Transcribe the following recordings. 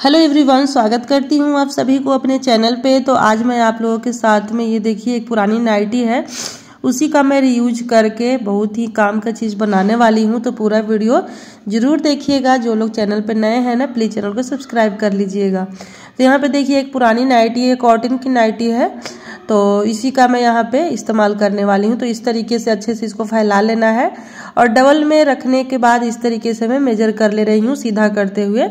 hello everyone स्वागत करती हूँ आप सभी को अपने चैनल पे तो आज मैं आप लोगों के साथ में ये देखिए एक पुरानी नाइटी है उसी का मैं रीयूज करके बहुत ही काम का चीज़ बनाने वाली हूँ तो पूरा वीडियो ज़रूर देखिएगा जो लोग चैनल पर नए हैं ना प्लीज़ चैनल को सब्सक्राइब कर लीजिएगा तो यहाँ पे देखिए एक पुरानी नाइटी है कॉटन की नाइटी है तो इसी का मैं यहाँ पे इस्तेमाल करने वाली हूँ तो इस तरीके से अच्छे से इसको फैला लेना है और डबल में रखने के बाद इस तरीके से मैं मेजर कर ले रही हूँ सीधा करते हुए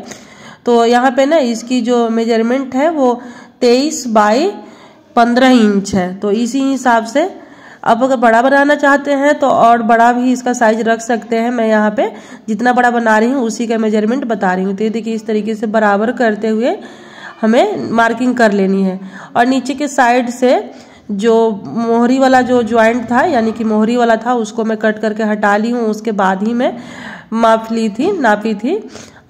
तो यहाँ पे ना इसकी जो मेजरमेंट है वो तेईस बाई पंद्रह इंच है तो इसी हिसाब से आप अगर बड़ा बनाना चाहते हैं तो और बड़ा भी इसका साइज रख सकते हैं मैं यहाँ पे जितना बड़ा बना रही हूँ उसी का मेजरमेंट बता रही हूँ तो ये देखिए इस तरीके से बराबर करते हुए हमें मार्किंग कर लेनी है और नीचे के साइड से जो मोहरी वाला जो ज्वाइंट था यानी कि मोहरी वाला था उसको मैं कट करके हटा ली हूँ उसके बाद ही मैं माप ली थी नापी थी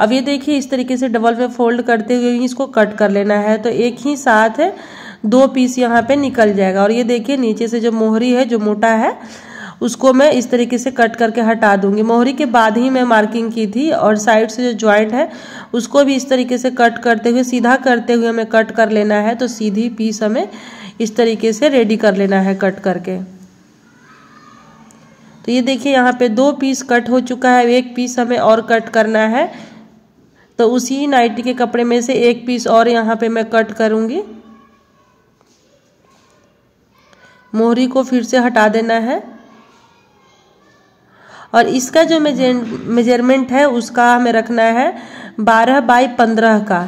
अब ये देखिए इस तरीके से डबल पे फोल्ड करते हुए इसको कट कर लेना है तो एक ही साथ है दो पीस यहाँ पे निकल जाएगा और ये देखिए नीचे से जो मोहरी है जो मोटा है उसको मैं इस तरीके से कट करके हटा दूंगी मोहरी के बाद ही मैं मार्किंग की थी और साइड से जो ज्वाइंट है उसको भी इस तरीके से कट करते हुए सीधा करते हुए हमें कट कर लेना है तो सीधी पीस हमें इस तरीके से रेडी कर लेना है कट करके तो ये देखिए यहाँ पे दो पीस कट हो चुका है एक पीस हमें और कट करना है तो उसी नाइटी के कपड़े में से एक पीस और यहाँ पे मैं कट करूँगी मोहरी को फिर से हटा देना है और इसका जो मेजरमेंट है उसका हमें रखना है बारह बाई पंद्रह का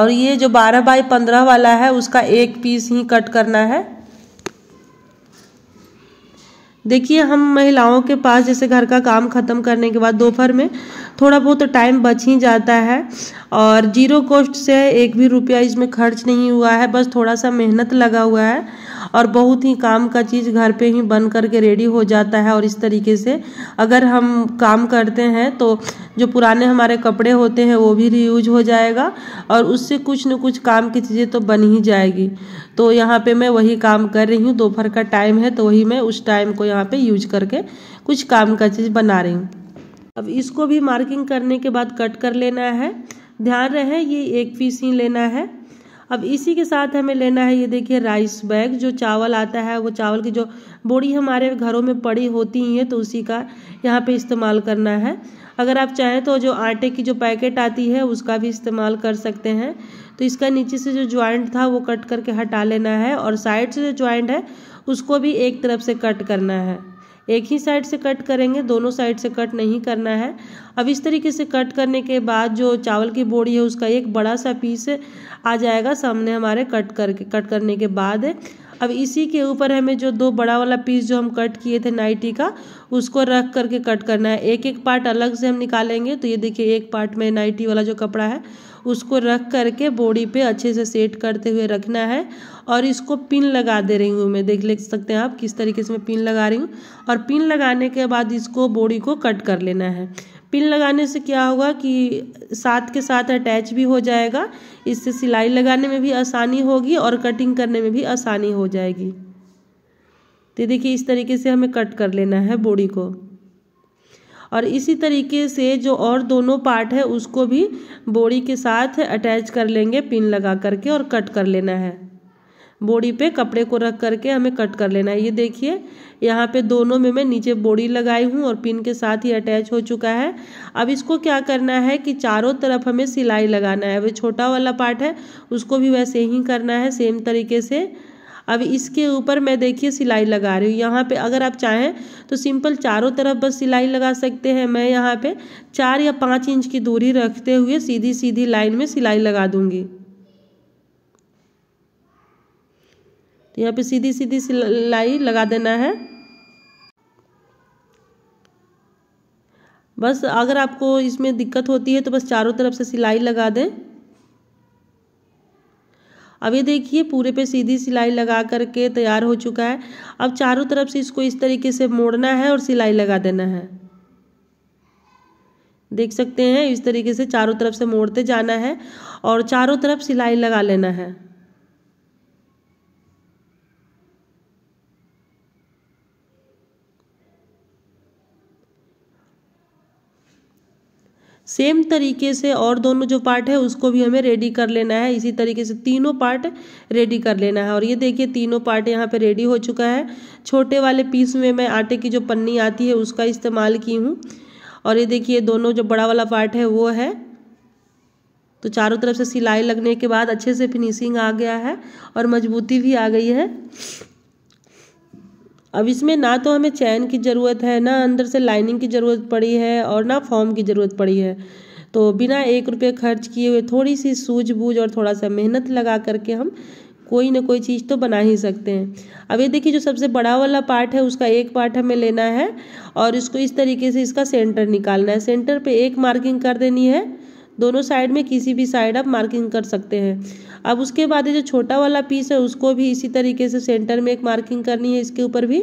और ये जो बारह बाई पंद्रह वाला है उसका एक पीस ही कट करना है देखिए हम महिलाओं के पास जैसे घर का काम ख़त्म करने के बाद दोपहर में थोड़ा बहुत टाइम बच ही जाता है और जीरो कॉस्ट से एक भी रुपया इसमें खर्च नहीं हुआ है बस थोड़ा सा मेहनत लगा हुआ है और बहुत ही काम का चीज़ घर पे ही बन करके रेडी हो जाता है और इस तरीके से अगर हम काम करते हैं तो जो पुराने हमारे कपड़े होते हैं वो भी रीयूज हो जाएगा और उससे कुछ न कुछ काम की चीज़ें तो बन ही जाएगी तो यहाँ पे मैं वही काम कर रही हूँ दोपहर का टाइम है तो वही मैं उस टाइम को यहाँ पे यूज करके कुछ काम का चीज़ बना रही हूँ अब इसको भी मार्किंग करने के बाद कट कर लेना है ध्यान रहे ये एक पीस ही लेना है अब इसी के साथ हमें लेना है ये देखिए राइस बैग जो चावल आता है वो चावल की जो बोड़ी हमारे घरों में पड़ी होती हैं तो उसी का यहाँ पे इस्तेमाल करना है अगर आप चाहें तो जो आटे की जो पैकेट आती है उसका भी इस्तेमाल कर सकते हैं तो इसका नीचे से जो ज्वाइंट था वो कट करके हटा लेना है और साइड से जो ज्वाइंट है उसको भी एक तरफ से कट करना है एक ही साइड से कट करेंगे दोनों साइड से कट नहीं करना है अब इस तरीके से कट करने के बाद जो चावल की बोड़ी है उसका एक बड़ा सा पीस आ जाएगा सामने हमारे कट करके कट करने के बाद अब इसी के ऊपर हमें जो दो बड़ा वाला पीस जो हम कट किए थे नाइटी का उसको रख करके कट करना है एक एक पार्ट अलग से हम निकालेंगे तो ये देखिए एक पार्ट में नाइटी वाला जो कपड़ा है उसको रख करके बॉडी पे अच्छे से सेट करते हुए रखना है और इसको पिन लगा दे रही हूँ मैं देख ले सकते हैं आप किस तरीके से मैं पिन लगा रही हूँ और पिन लगाने के बाद इसको बॉडी को कट कर लेना है पिन लगाने से क्या होगा कि साथ के साथ अटैच भी हो जाएगा इससे सिलाई लगाने में भी आसानी होगी और कटिंग करने में भी आसानी हो जाएगी तो देखिए इस तरीके से हमें कट कर लेना है बॉडी को और इसी तरीके से जो और दोनों पार्ट है उसको भी बोड़ी के साथ अटैच कर लेंगे पिन लगा करके और कट कर लेना है बोड़ी पे कपड़े को रख करके हमें कट कर लेना है ये देखिए यहाँ पे दोनों में मैं नीचे बोड़ी लगाई हूँ और पिन के साथ ही अटैच हो चुका है अब इसको क्या करना है कि चारों तरफ हमें सिलाई लगाना है वह छोटा वाला पार्ट है उसको भी वैसे ही करना है सेम तरीके से अब इसके ऊपर मैं देखिए सिलाई लगा रही हूँ यहाँ पे अगर आप चाहें तो सिंपल चारों तरफ बस सिलाई लगा सकते हैं मैं यहाँ पे चार या पाँच इंच की दूरी रखते हुए सीधी सीधी लाइन में सिलाई लगा दूंगी तो यहाँ पे सीधी सीधी सिलाई लगा देना है बस अगर आपको इसमें दिक्कत होती है तो बस चारों तरफ से सिलाई लगा दें अब ये देखिए पूरे पे सीधी सिलाई लगा करके तैयार हो चुका है अब चारों तरफ से इसको इस तरीके से मोड़ना है और सिलाई लगा देना है देख सकते हैं इस तरीके से चारों तरफ से मोड़ते जाना है और चारों तरफ सिलाई लगा लेना है सेम तरीके से और दोनों जो पार्ट है उसको भी हमें रेडी कर लेना है इसी तरीके से तीनों पार्ट रेडी कर लेना है और ये देखिए तीनों पार्ट यहाँ पे रेडी हो चुका है छोटे वाले पीस में मैं आटे की जो पन्नी आती है उसका इस्तेमाल की हूँ और ये देखिए दोनों जो बड़ा वाला पार्ट है वो है तो चारों तरफ से सिलाई लगने के बाद अच्छे से फिनिशिंग आ गया है और मजबूती भी आ गई है अब इसमें ना तो हमें चैन की ज़रूरत है ना अंदर से लाइनिंग की ज़रूरत पड़ी है और ना फॉर्म की ज़रूरत पड़ी है तो बिना एक रुपये खर्च किए हुए थोड़ी सी सूझबूझ और थोड़ा सा मेहनत लगा करके हम कोई ना कोई चीज़ तो बना ही सकते हैं अब ये देखिए जो सबसे बड़ा वाला पार्ट है उसका एक पार्ट हमें लेना है और इसको इस तरीके से इसका सेंटर निकालना है सेंटर पे एक मार्किंग कर देनी है दोनों साइड में किसी भी साइड आप मार्किंग कर सकते हैं अब उसके बाद ये जो छोटा वाला पीस है उसको भी इसी तरीके से सेंटर में एक मार्किंग करनी है इसके ऊपर भी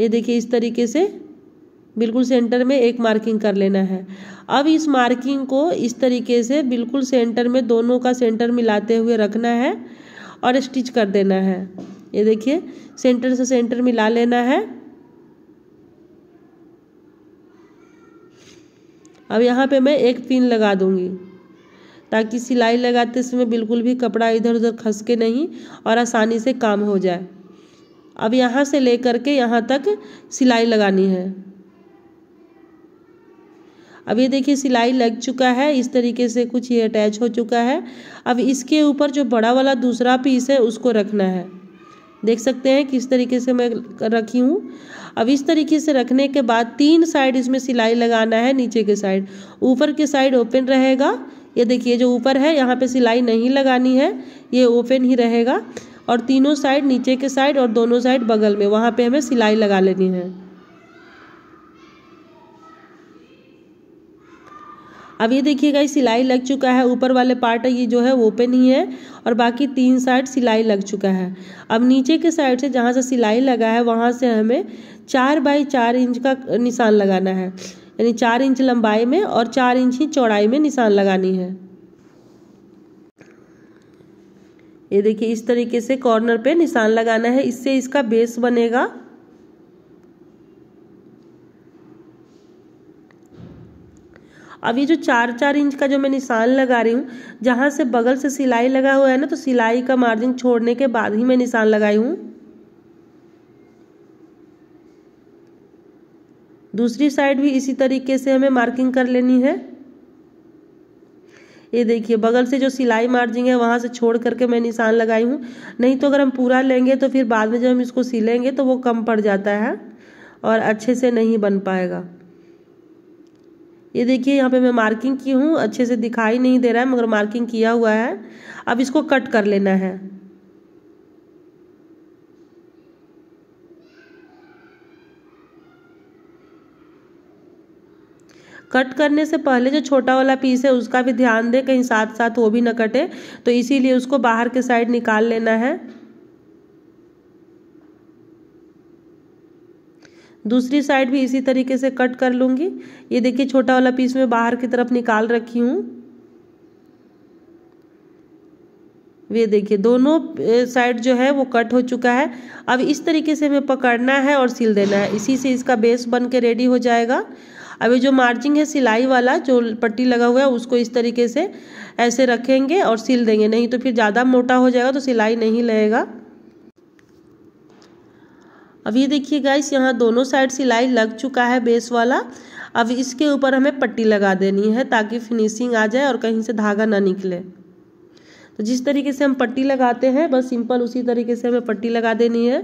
ये देखिए इस तरीके से बिल्कुल सेंटर में एक मार्किंग कर लेना है अब इस मार्किंग को इस तरीके से बिल्कुल सेंटर में दोनों का सेंटर मिलाते हुए रखना है और स्टिच कर देना है ये देखिए सेंटर से सेंटर मिला लेना है अब यहाँ पे मैं एक पिन लगा दूँगी ताकि सिलाई लगाते समय बिल्कुल भी कपड़ा इधर उधर खसके नहीं और आसानी से काम हो जाए अब यहाँ से लेकर के यहाँ तक सिलाई लगानी है अब ये देखिए सिलाई लग चुका है इस तरीके से कुछ ये अटैच हो चुका है अब इसके ऊपर जो बड़ा वाला दूसरा पीस है उसको रखना है देख सकते हैं किस तरीके से मैं रखी हूँ अब इस तरीके से रखने के बाद तीन साइड इसमें सिलाई लगाना है नीचे के साइड ऊपर के साइड ओपन रहेगा ये देखिए जो ऊपर है यहाँ पे सिलाई नहीं लगानी है ये ओपन ही रहेगा और तीनों साइड नीचे के साइड और दोनों साइड बगल में वहाँ पे हमें सिलाई लगा लेनी है अब ये देखिएगा ये सिलाई लग चुका है ऊपर वाले पार्ट ये जो है ओपन ही है और बाकी तीन साइड सिलाई लग चुका है अब नीचे के साइड से जहाँ से सिलाई लगा है वहाँ से हमें चार बाई चार इंच का निशान लगाना है यानी चार इंच लंबाई में और चार इंच ही चौड़ाई में निशान लगानी है ये देखिए इस तरीके से कॉर्नर पे निशान लगाना है इससे इसका बेस बनेगा अब ये जो चार चार इंच का जो मैं निशान लगा रही हूँ जहाँ से बगल से सिलाई लगा हुआ है ना तो सिलाई का मार्जिन छोड़ने के बाद ही मैं निशान लगाई हूँ दूसरी साइड भी इसी तरीके से हमें मार्किंग कर लेनी है ये देखिए बगल से जो सिलाई मार्जिन है वहाँ से छोड़ करके मैं निशान लगाई हूँ नहीं तो अगर हम पूरा लेंगे तो फिर बाद में जब हम इसको सिलेंगे तो वो कम पड़ जाता है और अच्छे से नहीं बन पाएगा ये देखिए यहाँ पे मैं मार्किंग की हूँ अच्छे से दिखाई नहीं दे रहा है मगर मार्किंग किया हुआ है अब इसको कट कर लेना है कट करने से पहले जो छोटा वाला पीस है उसका भी ध्यान दें कहीं साथ साथ वो भी ना कटे तो इसीलिए उसको बाहर के साइड निकाल लेना है दूसरी साइड भी इसी तरीके से कट कर लूँगी ये देखिए छोटा वाला पीस मैं बाहर की तरफ निकाल रखी हूँ ये देखिए दोनों साइड जो है वो कट हो चुका है अब इस तरीके से हमें पकड़ना है और सिल देना है इसी से इसका बेस बन के रेडी हो जाएगा अब ये जो मार्जिंग है सिलाई वाला जो पट्टी लगा हुआ है उसको इस तरीके से ऐसे रखेंगे और सिल देंगे नहीं तो फिर ज़्यादा मोटा हो जाएगा तो सिलाई नहीं लगेगा अब ये देखिए गाइस यहाँ दोनों साइड सिलाई लग चुका है बेस वाला अब इसके ऊपर हमें पट्टी लगा देनी है ताकि फिनिशिंग आ जाए और कहीं से धागा ना निकले तो जिस तरीके से हम पट्टी लगाते हैं बस सिंपल उसी तरीके से हमें पट्टी लगा देनी है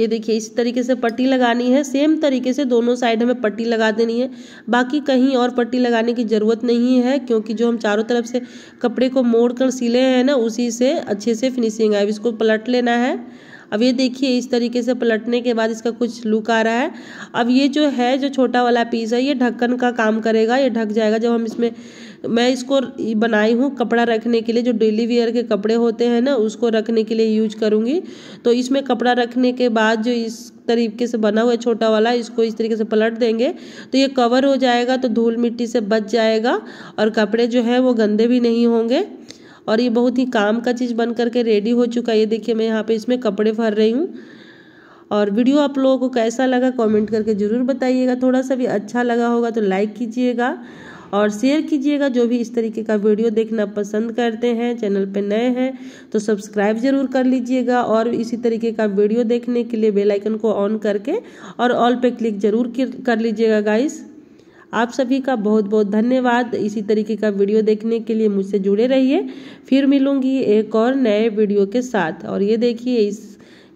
ये देखिए इस तरीके से पट्टी लगानी है सेम तरीके से दोनों साइड हमें पट्टी लगा देनी है बाकी कहीं और पट्टी लगाने की ज़रूरत नहीं है क्योंकि जो हम चारों तरफ से कपड़े को मोड़ कर सिले हैं ना उसी से अच्छे से फिनिशिंग आए इसको पलट लेना है अब ये देखिए इस तरीके से पलटने के बाद इसका कुछ लुक आ रहा है अब ये जो है जो छोटा वाला पीस है ये ढक्कन का काम करेगा ये ढक जाएगा जब हम इसमें मैं इसको बनाई हूँ कपड़ा रखने के लिए जो डेली वेयर के कपड़े होते हैं ना उसको रखने के लिए यूज करूँगी तो इसमें कपड़ा रखने के बाद जो इस तरीके से बना हुआ है छोटा वाला इसको इस तरीके से पलट देंगे तो ये कवर हो जाएगा तो धूल मिट्टी से बच जाएगा और कपड़े जो है वो गंदे भी नहीं होंगे और ये बहुत ही काम का चीज़ बन करके रेडी हो चुका है ये देखिए मैं यहाँ पे इसमें कपड़े भर रही हूँ और वीडियो आप लोगों को कैसा लगा कमेंट करके ज़रूर बताइएगा थोड़ा सा भी अच्छा लगा होगा तो लाइक कीजिएगा और शेयर कीजिएगा जो भी इस तरीके का वीडियो देखना पसंद करते हैं चैनल पर नए हैं तो सब्सक्राइब ज़रूर कर लीजिएगा और इसी तरीके का वीडियो देखने के लिए बेलाइकन को ऑन करके और ऑल पे क्लिक ज़रूर कर लीजिएगा गाइस आप सभी का बहुत बहुत धन्यवाद इसी तरीके का वीडियो देखने के लिए मुझसे जुड़े रहिए फिर मिलूंगी एक और नए वीडियो के साथ और ये देखिए इस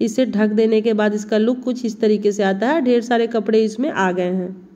इसे ढक देने के बाद इसका लुक कुछ इस तरीके से आता है ढेर सारे कपड़े इसमें आ गए हैं